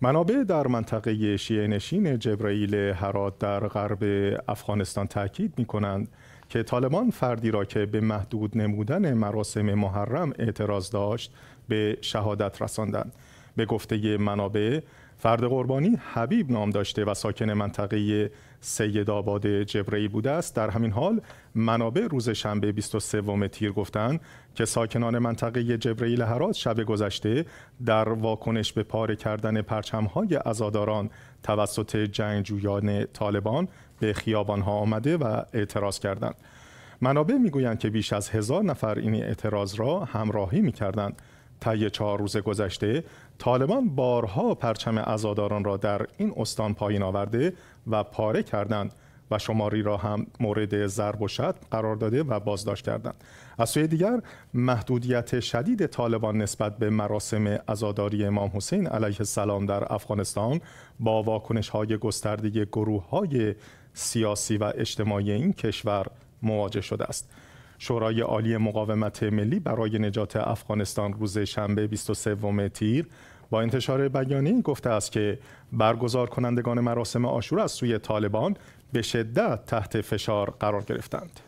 منابع در منطقه شیعه نشین جبرائیل هرات در غرب افغانستان تاکید می کنند که طالبان فردی را که به محدود نمودن مراسم محرم اعتراض داشت به شهادت رساندند به گفته منابع فرد قربانی حبیب نام داشته و ساکن منطقه سید آباد جبرئی بوده است در همین حال منابع روز شنبه 23 تیر گفتند که ساکنان منطقه جبرئیل هرات شب گذشته در واکنش به پاره کردن پرچمهای ازاداران توسط جنگجویان طالبان به خیابانها آمده و اعتراض کردند منابع میگویند که بیش از هزار نفر این اعتراض را همراهی کردند. طی چهار روز گذشته طالبان بارها پرچم عزاداران را در این استان پایین آورده و پاره کردند و شماری را هم مورد ضرب و شد قرار داده و بازداشت کردند از سوی دیگر محدودیت شدید طالبان نسبت به مراسم ازاداری امام حسین علیه السلام در افغانستان با واکنش های گسترده گروه های سیاسی و اجتماعی این کشور مواجه شده است شورای عالی مقاومت ملی برای نجات افغانستان روز شنبه 23 تیر با انتشار بیانیه گفته است که برگزار کنندگان مراسم آشور از سوی طالبان به شدت تحت فشار قرار گرفتند.